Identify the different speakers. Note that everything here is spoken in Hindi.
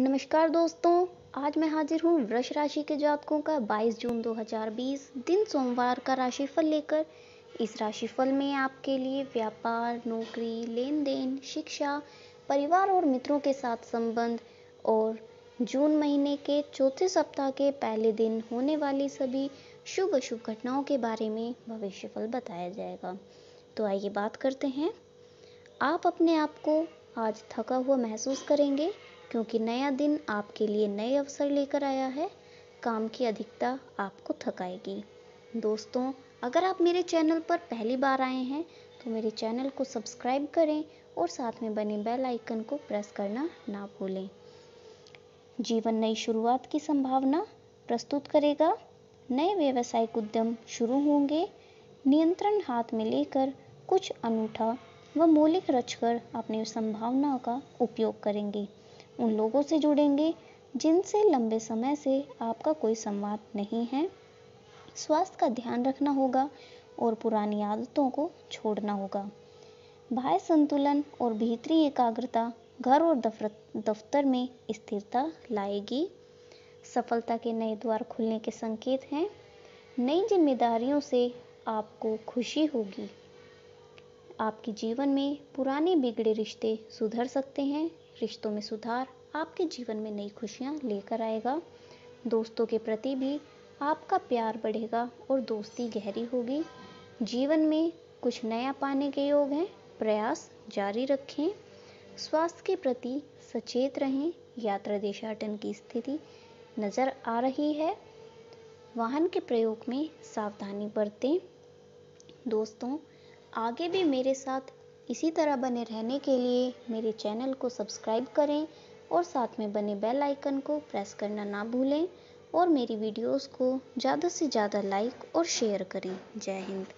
Speaker 1: नमस्कार दोस्तों आज मैं हाजिर हूँ वृक्ष राशि के जातकों का 22 जून 2020 दिन सोमवार का राशिफल लेकर इस राशिफल में आपके लिए व्यापार नौकरी लेन देन शिक्षा परिवार और मित्रों के साथ संबंध और जून महीने के चौथे सप्ताह के पहले दिन होने वाली सभी शुभ अशुभ घटनाओं के बारे में भविष्यफल बताया जाएगा तो आइए बात करते हैं आप अपने आप को आज थका हुआ महसूस करेंगे क्योंकि नया दिन आपके लिए नए अवसर लेकर आया है काम की अधिकता आपको थकाएगी दोस्तों अगर आप मेरे चैनल पर पहली बार आए हैं तो मेरे चैनल को सब्सक्राइब करें और साथ में बने बेल आइकन को प्रेस करना ना भूलें जीवन नई शुरुआत की संभावना प्रस्तुत करेगा नए व्यावसायिक उद्यम शुरू होंगे नियंत्रण हाथ में लेकर कुछ अनूठा व मौलिक रचकर अपनी संभावनाओं का उपयोग करेंगे उन लोगों से जुड़ेंगे जिनसे लंबे समय से आपका कोई संवाद नहीं है स्वास्थ्य का ध्यान रखना होगा और पुरानी आदतों को छोड़ना होगा बाह्य संतुलन और भीतरी एकाग्रता घर और दफ्तर में स्थिरता लाएगी सफलता के नए द्वार खुलने के संकेत हैं नई जिम्मेदारियों से आपको खुशी होगी आपके जीवन में पुराने बिगड़े रिश्ते सुधर सकते हैं रिश्तों में सुधार आपके जीवन में नई खुशियाँ लेकर आएगा दोस्तों के प्रति भी आपका प्यार बढ़ेगा और दोस्ती गहरी होगी जीवन में कुछ नया पाने के योग हैं प्रयास जारी रखें स्वास्थ्य के प्रति सचेत रहें यात्रा देशाटन की स्थिति नज़र आ रही है वाहन के प्रयोग में सावधानी बरतें दोस्तों आगे भी मेरे साथ इसी तरह बने रहने के लिए मेरे चैनल को सब्सक्राइब करें और साथ में बने बेल आइकन को प्रेस करना ना भूलें और मेरी वीडियोस को ज़्यादा से ज़्यादा लाइक और शेयर करें जय हिंद